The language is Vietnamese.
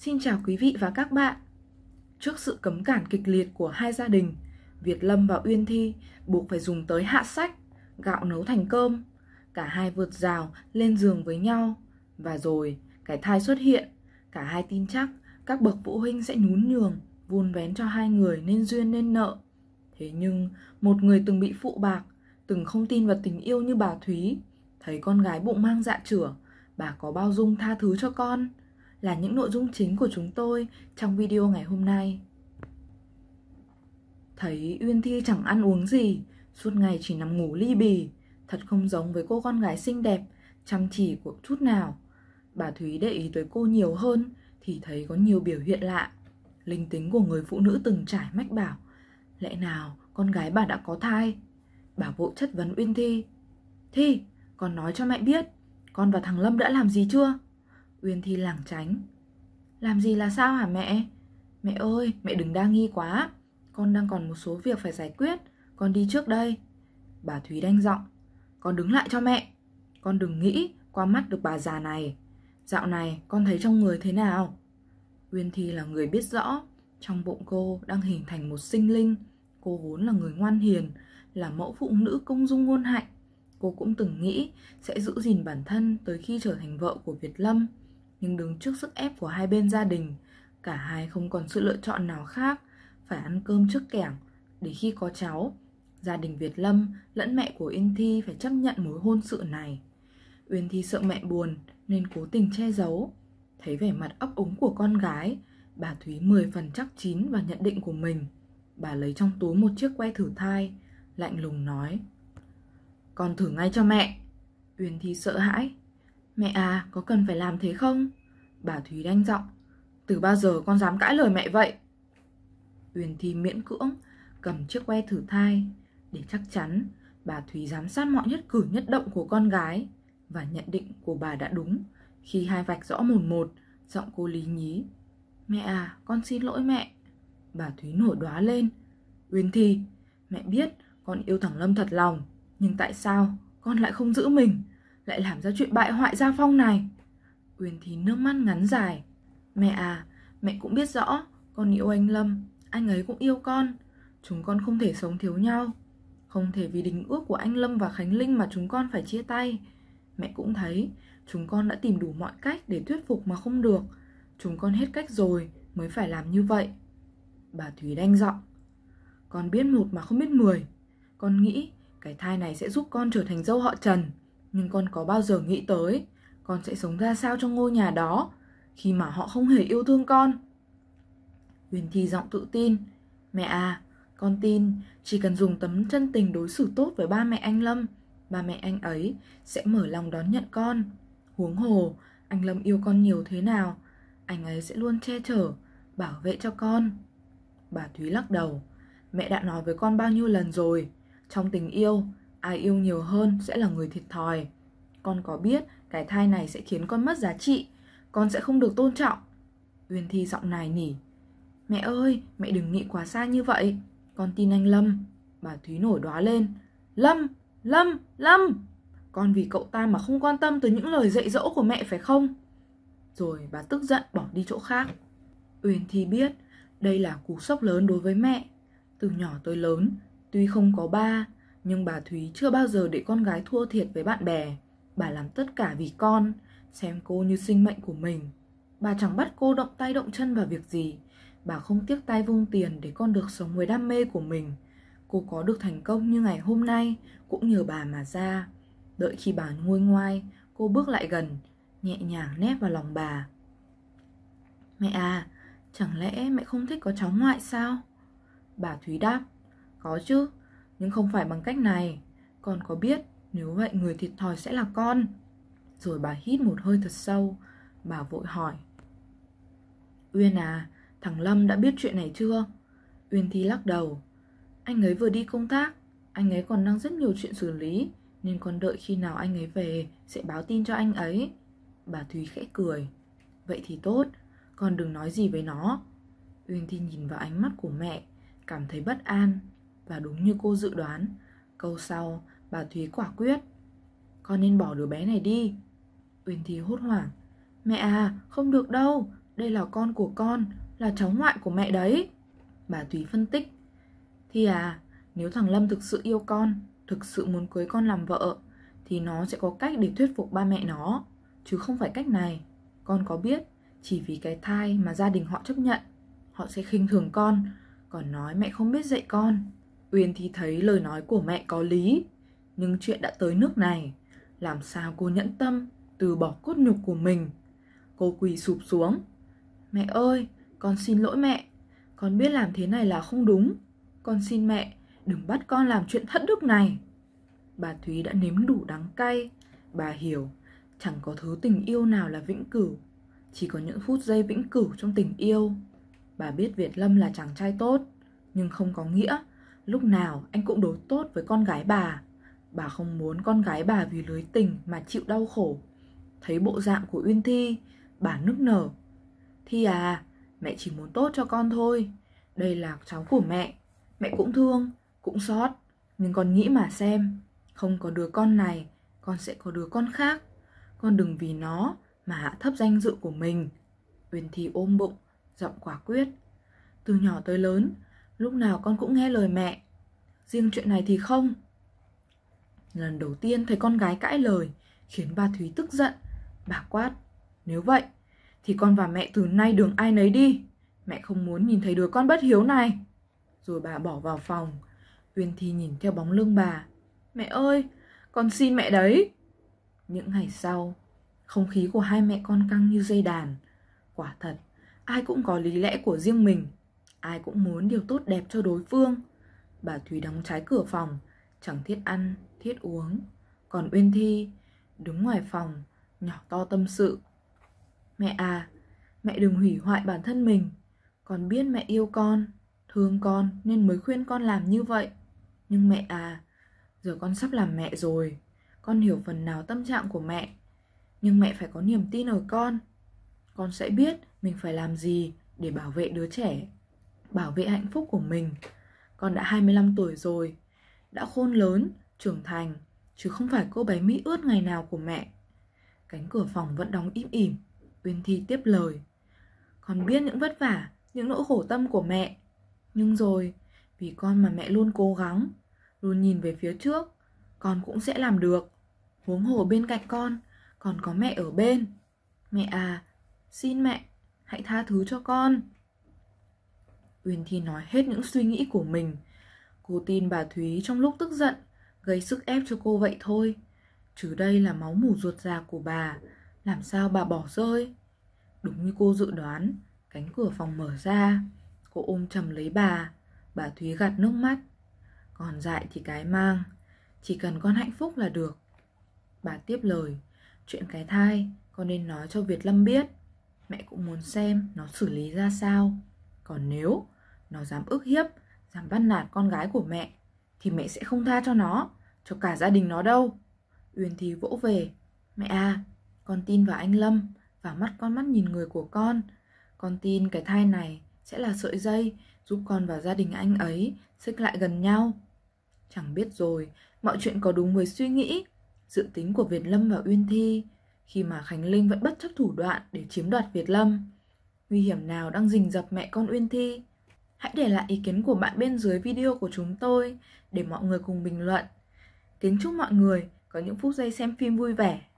Xin chào quý vị và các bạn. Trước sự cấm cản kịch liệt của hai gia đình, Việt Lâm và Uyên Thi buộc phải dùng tới hạ sách, gạo nấu thành cơm. Cả hai vượt rào lên giường với nhau và rồi cái thai xuất hiện, cả hai tin chắc các bậc phụ huynh sẽ nhún nhường, vun vén cho hai người nên duyên nên nợ. Thế nhưng, một người từng bị phụ bạc, từng không tin vào tình yêu như bà Thúy, thấy con gái bụng mang dạ chửa, bà có bao dung tha thứ cho con là những nội dung chính của chúng tôi trong video ngày hôm nay. Thấy Uyên Thi chẳng ăn uống gì, suốt ngày chỉ nằm ngủ ly bì, thật không giống với cô con gái xinh đẹp, chăm chỉ của chút nào. Bà Thúy để ý tới cô nhiều hơn thì thấy có nhiều biểu hiện lạ. Linh tính của người phụ nữ từng trải mách bảo, lẽ nào con gái bà đã có thai? Bà vội chất vấn Uyên Thi. Thi, con nói cho mẹ biết, con và thằng Lâm đã làm gì chưa? Uyên Thi lảng tránh Làm gì là sao hả mẹ? Mẹ ơi, mẹ đừng đa nghi quá Con đang còn một số việc phải giải quyết Con đi trước đây Bà Thúy đanh giọng Con đứng lại cho mẹ Con đừng nghĩ qua mắt được bà già này Dạo này con thấy trong người thế nào? Uyên Thi là người biết rõ Trong bụng cô đang hình thành một sinh linh Cô vốn là người ngoan hiền Là mẫu phụ nữ công dung ngôn hạnh Cô cũng từng nghĩ sẽ giữ gìn bản thân tới khi trở thành vợ của Việt Lâm nhưng đứng trước sức ép của hai bên gia đình cả hai không còn sự lựa chọn nào khác phải ăn cơm trước kẻng để khi có cháu gia đình việt lâm lẫn mẹ của yên thi phải chấp nhận mối hôn sự này uyên thi sợ mẹ buồn nên cố tình che giấu thấy vẻ mặt ấp úng của con gái bà thúy mười phần chắc chín và nhận định của mình bà lấy trong túi một chiếc que thử thai lạnh lùng nói con thử ngay cho mẹ uyên thi sợ hãi Mẹ à, có cần phải làm thế không? Bà Thúy đanh giọng. Từ bao giờ con dám cãi lời mẹ vậy? Uyển Thi miễn cưỡng, cầm chiếc que thử thai. Để chắc chắn, bà Thúy giám sát mọi nhất cử nhất động của con gái. Và nhận định của bà đã đúng. Khi hai vạch rõ mồn một, giọng cô lý nhí. Mẹ à, con xin lỗi mẹ. Bà Thúy nổi đóa lên. Uyên Thi, mẹ biết con yêu thằng Lâm thật lòng. Nhưng tại sao con lại không giữ mình? lại làm ra chuyện bại hoại gia phong này Uyển thì nước mắt ngắn dài Mẹ à, mẹ cũng biết rõ Con yêu anh Lâm, anh ấy cũng yêu con Chúng con không thể sống thiếu nhau Không thể vì đình ước của anh Lâm và Khánh Linh mà chúng con phải chia tay Mẹ cũng thấy Chúng con đã tìm đủ mọi cách để thuyết phục mà không được Chúng con hết cách rồi mới phải làm như vậy Bà Thúy đanh giọng Con biết một mà không biết mười Con nghĩ cái thai này sẽ giúp con trở thành dâu họ Trần nhưng con có bao giờ nghĩ tới con sẽ sống ra sao trong ngôi nhà đó khi mà họ không hề yêu thương con huyền thi giọng tự tin mẹ à con tin chỉ cần dùng tấm chân tình đối xử tốt với ba mẹ anh lâm ba mẹ anh ấy sẽ mở lòng đón nhận con huống hồ anh lâm yêu con nhiều thế nào anh ấy sẽ luôn che chở bảo vệ cho con bà thúy lắc đầu mẹ đã nói với con bao nhiêu lần rồi trong tình yêu ai yêu nhiều hơn sẽ là người thiệt thòi con có biết cái thai này sẽ khiến con mất giá trị con sẽ không được tôn trọng uyên thi giọng nài nỉ mẹ ơi mẹ đừng nghĩ quá xa như vậy con tin anh lâm bà thúy nổi đoá lên lâm lâm lâm con vì cậu ta mà không quan tâm tới những lời dạy dỗ của mẹ phải không rồi bà tức giận bỏ đi chỗ khác uyên thi biết đây là cú sốc lớn đối với mẹ từ nhỏ tới lớn tuy không có ba nhưng bà Thúy chưa bao giờ để con gái thua thiệt với bạn bè. Bà làm tất cả vì con, xem cô như sinh mệnh của mình. Bà chẳng bắt cô động tay động chân vào việc gì. Bà không tiếc tay vung tiền để con được sống với đam mê của mình. Cô có được thành công như ngày hôm nay cũng nhờ bà mà ra. Đợi khi bà nguôi ngoai, cô bước lại gần, nhẹ nhàng nép vào lòng bà. Mẹ à, chẳng lẽ mẹ không thích có cháu ngoại sao? Bà Thúy đáp, có chứ, nhưng không phải bằng cách này Con có biết nếu vậy người thiệt thòi sẽ là con Rồi bà hít một hơi thật sâu Bà vội hỏi Uyên à, thằng Lâm đã biết chuyện này chưa? Uyên Thi lắc đầu Anh ấy vừa đi công tác Anh ấy còn đang rất nhiều chuyện xử lý Nên con đợi khi nào anh ấy về Sẽ báo tin cho anh ấy Bà Thúy khẽ cười Vậy thì tốt, con đừng nói gì với nó Uyên Thi nhìn vào ánh mắt của mẹ Cảm thấy bất an và đúng như cô dự đoán, câu sau bà Thúy quả quyết. Con nên bỏ đứa bé này đi. Uyên thi hốt hoảng. Mẹ à, không được đâu, đây là con của con, là cháu ngoại của mẹ đấy. Bà Thúy phân tích. thi à, nếu thằng Lâm thực sự yêu con, thực sự muốn cưới con làm vợ, thì nó sẽ có cách để thuyết phục ba mẹ nó, chứ không phải cách này. Con có biết, chỉ vì cái thai mà gia đình họ chấp nhận, họ sẽ khinh thường con, còn nói mẹ không biết dạy con. Uyên thì thấy lời nói của mẹ có lý, nhưng chuyện đã tới nước này, làm sao cô nhẫn tâm từ bỏ cốt nhục của mình. Cô quỳ sụp xuống. Mẹ ơi, con xin lỗi mẹ, con biết làm thế này là không đúng. Con xin mẹ, đừng bắt con làm chuyện thất đức này. Bà Thúy đã nếm đủ đắng cay, bà hiểu chẳng có thứ tình yêu nào là vĩnh cửu, chỉ có những phút giây vĩnh cửu trong tình yêu. Bà biết Việt Lâm là chàng trai tốt, nhưng không có nghĩa Lúc nào anh cũng đối tốt với con gái bà Bà không muốn con gái bà vì lưới tình mà chịu đau khổ Thấy bộ dạng của Uyên Thi Bà nức nở Thi à, mẹ chỉ muốn tốt cho con thôi Đây là cháu của mẹ Mẹ cũng thương, cũng xót Nhưng con nghĩ mà xem Không có đứa con này, con sẽ có đứa con khác Con đừng vì nó mà hạ thấp danh dự của mình Uyên Thi ôm bụng, giọng quả quyết Từ nhỏ tới lớn, lúc nào con cũng nghe lời mẹ riêng chuyện này thì không lần đầu tiên thấy con gái cãi lời khiến bà thúy tức giận bà quát nếu vậy thì con và mẹ từ nay đường ai nấy đi mẹ không muốn nhìn thấy đứa con bất hiếu này rồi bà bỏ vào phòng uyên thi nhìn theo bóng lưng bà mẹ ơi con xin mẹ đấy những ngày sau không khí của hai mẹ con căng như dây đàn quả thật ai cũng có lý lẽ của riêng mình ai cũng muốn điều tốt đẹp cho đối phương bà thúy đóng trái cửa phòng chẳng thiết ăn thiết uống còn uyên thi đứng ngoài phòng nhỏ to tâm sự mẹ à mẹ đừng hủy hoại bản thân mình con biết mẹ yêu con thương con nên mới khuyên con làm như vậy nhưng mẹ à giờ con sắp làm mẹ rồi con hiểu phần nào tâm trạng của mẹ nhưng mẹ phải có niềm tin ở con con sẽ biết mình phải làm gì để bảo vệ đứa trẻ bảo vệ hạnh phúc của mình. Con đã 25 tuổi rồi, đã khôn lớn, trưởng thành, chứ không phải cô bé mỹ ướt ngày nào của mẹ. Cánh cửa phòng vẫn đóng im ỉm, Uyên Thi tiếp lời. Con biết những vất vả, những nỗi khổ tâm của mẹ. Nhưng rồi, vì con mà mẹ luôn cố gắng, luôn nhìn về phía trước, con cũng sẽ làm được. Huống hồ bên cạnh con, còn có mẹ ở bên. Mẹ à, xin mẹ, hãy tha thứ cho con. Uyên Thi nói hết những suy nghĩ của mình. Cô tin bà Thúy trong lúc tức giận, gây sức ép cho cô vậy thôi. Chứ đây là máu mủ ruột già của bà, làm sao bà bỏ rơi? Đúng như cô dự đoán, cánh cửa phòng mở ra, cô ôm chầm lấy bà, bà Thúy gạt nước mắt. Còn dại thì cái mang, chỉ cần con hạnh phúc là được. Bà tiếp lời, chuyện cái thai con nên nói cho Việt Lâm biết. Mẹ cũng muốn xem nó xử lý ra sao. Còn nếu nó dám ức hiếp, dám bắt nạt con gái của mẹ, thì mẹ sẽ không tha cho nó, cho cả gia đình nó đâu. Uyên Thi vỗ về, mẹ à, con tin vào anh Lâm, và mắt con mắt nhìn người của con. Con tin cái thai này sẽ là sợi dây giúp con và gia đình anh ấy xích lại gần nhau. Chẳng biết rồi, mọi chuyện có đúng với suy nghĩ, dự tính của Việt Lâm và Uyên Thi, khi mà Khánh Linh vẫn bất chấp thủ đoạn để chiếm đoạt Việt Lâm. Nguy hiểm nào đang rình rập mẹ con Uyên Thi? Hãy để lại ý kiến của bạn bên dưới video của chúng tôi để mọi người cùng bình luận. Kính chúc mọi người có những phút giây xem phim vui vẻ.